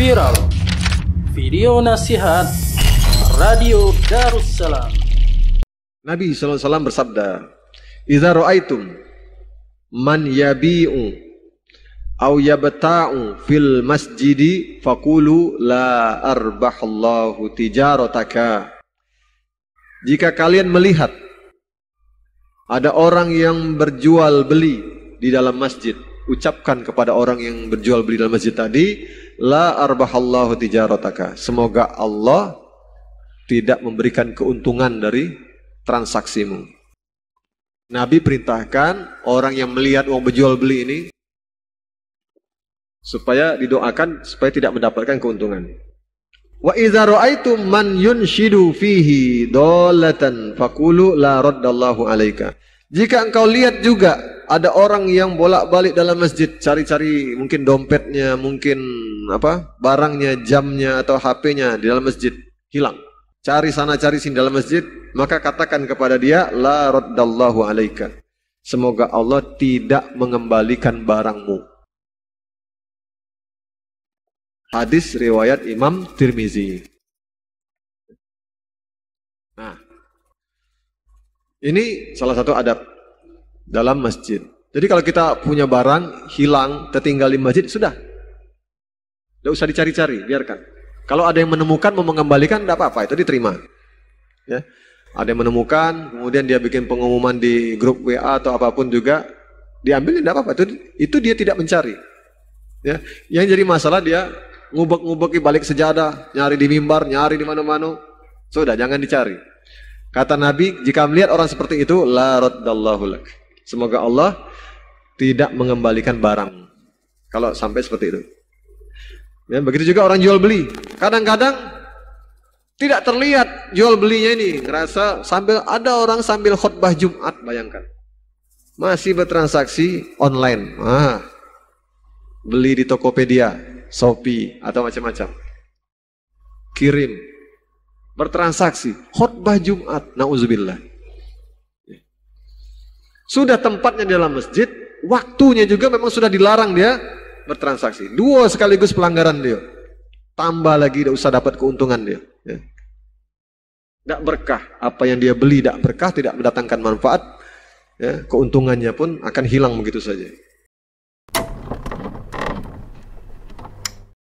viral video nasihat Radio Darussalam Nabi SAW bersabda Iza ru'aitum man yabi'u au yabta'u fil masjidi fakulu la arbahallahu Tijarotaka Jika kalian melihat ada orang yang berjual beli di dalam masjid ucapkan kepada orang yang berjual beli dalam masjid tadi, la arbahallahu tijarataka. Semoga Allah tidak memberikan keuntungan dari transaksimu. Nabi perintahkan orang yang melihat uang berjual beli ini supaya didoakan supaya tidak mendapatkan keuntungan. Wa idza ra'aitum man yunshidu fihi dolatan fakulu la raddallahu alaika. Jika engkau lihat juga ada orang yang bolak-balik dalam masjid cari-cari mungkin dompetnya, mungkin apa barangnya, jamnya atau HP-nya di dalam masjid hilang. Cari sana cari sini dalam masjid, maka katakan kepada dia la raddallahu alaika. Semoga Allah tidak mengembalikan barangmu. Hadis riwayat Imam Tirmizi. Nah, ini salah satu adab dalam masjid. Jadi kalau kita punya barang hilang, tertinggal di masjid, sudah. Tidak usah dicari-cari, biarkan. Kalau ada yang menemukan mau mengembalikan, tidak apa-apa, itu diterima. Ya. Ada yang menemukan, kemudian dia bikin pengumuman di grup WA atau apapun juga, diambil tidak apa-apa. Itu, itu dia tidak mencari. Ya. Yang jadi masalah dia ngubek-ngubek balik sejadah, nyari di mimbar, nyari di mana-mana. Sudah, jangan dicari. Kata Nabi, jika melihat orang seperti itu, la raddallahu lak. Semoga Allah tidak mengembalikan barang. Kalau sampai seperti itu. Ya, begitu juga orang jual beli. Kadang-kadang tidak terlihat jual belinya ini. Ngerasa sambil ada orang sambil khutbah Jumat, bayangkan. Masih bertransaksi online. Ah, beli di Tokopedia, Shopee, atau macam-macam. Kirim, bertransaksi, khutbah Jumat, nauzubillah. Sudah tempatnya di dalam masjid, waktunya juga memang sudah dilarang dia bertransaksi. Dua sekaligus pelanggaran dia. Tambah lagi tidak usah dapat keuntungan dia. Ya. berkah. Apa yang dia beli tidak berkah, tidak mendatangkan manfaat. Ya, keuntungannya pun akan hilang begitu saja.